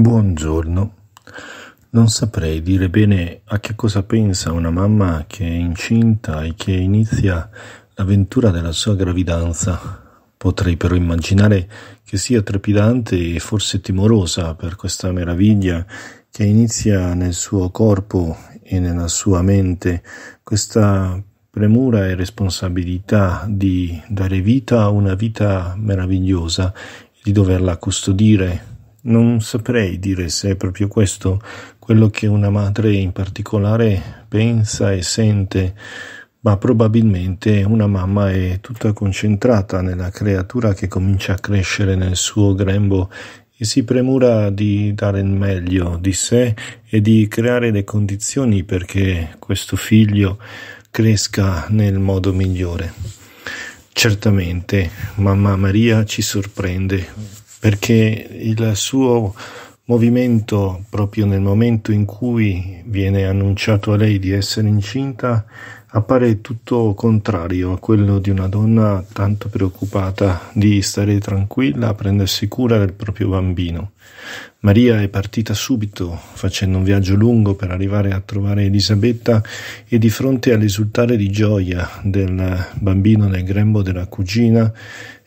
Buongiorno. Non saprei dire bene a che cosa pensa una mamma che è incinta e che inizia l'avventura della sua gravidanza. Potrei però immaginare che sia trepidante e forse timorosa per questa meraviglia che inizia nel suo corpo e nella sua mente, questa premura e responsabilità di dare vita a una vita meravigliosa e di doverla custodire non saprei dire se è proprio questo quello che una madre in particolare pensa e sente, ma probabilmente una mamma è tutta concentrata nella creatura che comincia a crescere nel suo grembo e si premura di dare il meglio di sé e di creare le condizioni perché questo figlio cresca nel modo migliore. Certamente, mamma Maria ci sorprende perché il suo movimento proprio nel momento in cui viene annunciato a lei di essere incinta appare tutto contrario a quello di una donna tanto preoccupata di stare tranquilla a prendersi cura del proprio bambino. Maria è partita subito, facendo un viaggio lungo per arrivare a trovare Elisabetta e di fronte all'esultare di gioia del bambino nel grembo della cugina,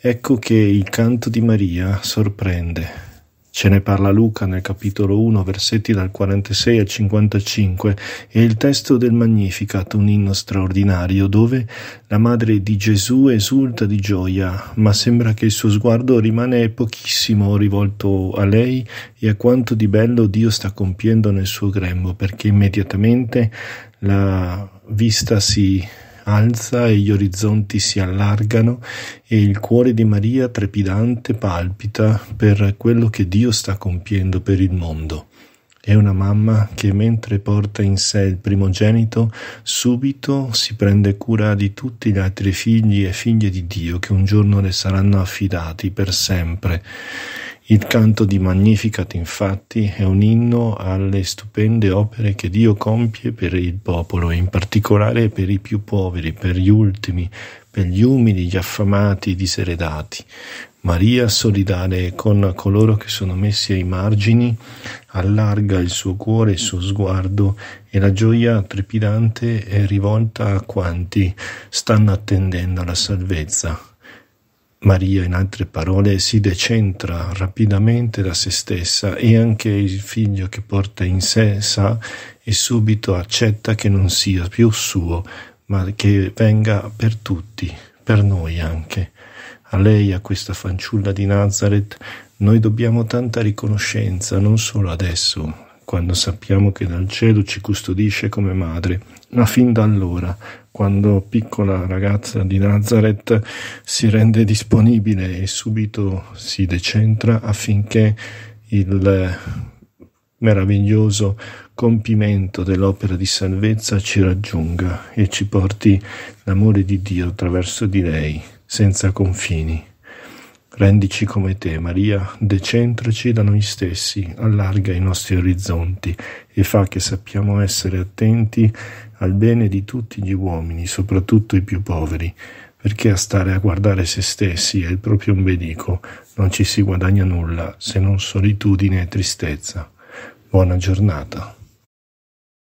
Ecco che il canto di Maria sorprende. Ce ne parla Luca nel capitolo 1, versetti dal 46 al 55, e il testo del Magnificat, un inno straordinario, dove la madre di Gesù esulta di gioia, ma sembra che il suo sguardo rimane pochissimo rivolto a lei e a quanto di bello Dio sta compiendo nel suo grembo, perché immediatamente la vista si alza e gli orizzonti si allargano e il cuore di Maria trepidante palpita per quello che Dio sta compiendo per il mondo. È una mamma che mentre porta in sé il primogenito, subito si prende cura di tutti gli altri figli e figlie di Dio che un giorno le saranno affidati per sempre il canto di Magnificat infatti è un inno alle stupende opere che Dio compie per il popolo e in particolare per i più poveri, per gli ultimi, per gli umili, gli affamati, i diseredati. Maria solidale con coloro che sono messi ai margini, allarga il suo cuore, il suo sguardo e la gioia trepidante è rivolta a quanti stanno attendendo la salvezza. Maria, in altre parole, si decentra rapidamente da se stessa e anche il figlio che porta in sé sa e subito accetta che non sia più suo, ma che venga per tutti, per noi anche. A lei, a questa fanciulla di Nazareth, noi dobbiamo tanta riconoscenza, non solo adesso, quando sappiamo che dal cielo ci custodisce come madre, ma fin da allora, quando piccola ragazza di Nazareth si rende disponibile e subito si decentra affinché il meraviglioso compimento dell'opera di salvezza ci raggiunga e ci porti l'amore di Dio attraverso di lei, senza confini. Rendici come te, Maria, decentraci da noi stessi, allarga i nostri orizzonti e fa che sappiamo essere attenti al bene di tutti gli uomini, soprattutto i più poveri, perché a stare a guardare se stessi e il proprio ombelico non ci si guadagna nulla se non solitudine e tristezza. Buona giornata.